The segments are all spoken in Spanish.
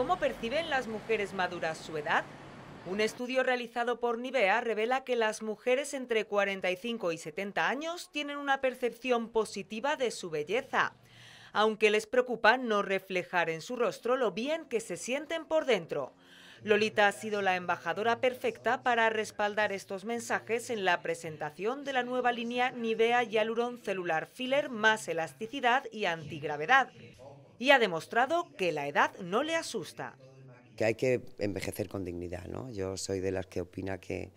cómo perciben las mujeres maduras su edad? Un estudio realizado por Nivea revela que las mujeres entre 45 y 70 años tienen una percepción positiva de su belleza, aunque les preocupa no reflejar en su rostro lo bien que se sienten por dentro. Lolita ha sido la embajadora perfecta para respaldar estos mensajes en la presentación de la nueva línea Nivea Yaluron Celular Filler más elasticidad y antigravedad y ha demostrado que la edad no le asusta. Que hay que envejecer con dignidad, ¿no? Yo soy de las que opina que,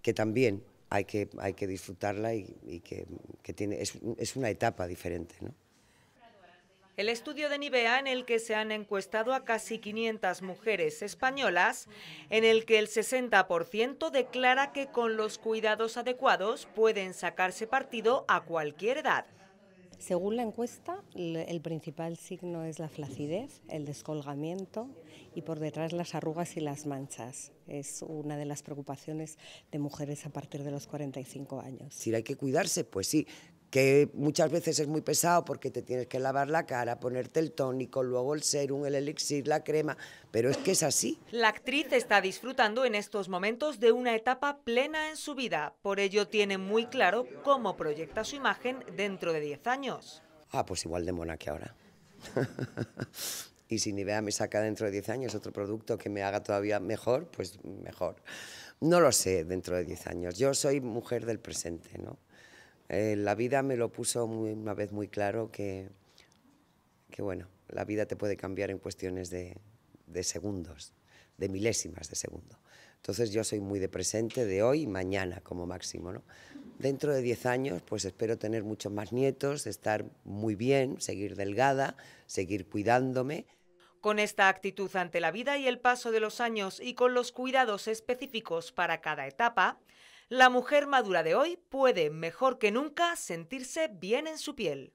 que también hay que, hay que disfrutarla y, que, tiene, es, es una etapa diferente, ¿no? El estudio de Nivea, en el que se han encuestado a casi 500 mujeres españolas, en el que el 60% declara que con los cuidados adecuados pueden sacarse partido a cualquier edad. Según la encuesta, el principal signo es la flacidez, el descolgamiento y por detrás las arrugas y las manchas. Es una de las preocupaciones de mujeres a partir de los 45 años. Si hay que cuidarse, pues sí, que muchas veces es muy pesado porque te tienes que lavar la cara, ponerte el tónico, luego el serum, el elixir, la crema, pero es que es así. La actriz está disfrutando en estos momentos de una etapa plena en su vida, por ello tiene muy claro cómo proyecta su imagen dentro de 10 años. Ah, pues igual de mona que ahora. y si Nivea me saca dentro de 10 años otro producto que me haga todavía mejor, pues mejor. No lo sé dentro de 10 años. Yo soy mujer del presente, ¿no? Eh, la vida me lo puso una vez muy claro que, que, bueno, la vida te puede cambiar en cuestiones de, segundos, de milésimas de segundo. Entonces yo soy muy de presente, de hoy y mañana como máximo. Dentro de 10 años, pues espero tener muchos más nietos, estar muy bien, seguir delgada, seguir cuidándome. Con esta actitud ante la vida y el paso de los años y con los cuidados específicos para cada etapa, la mujer madura de hoy puede, mejor que nunca, sentirse bien en su piel.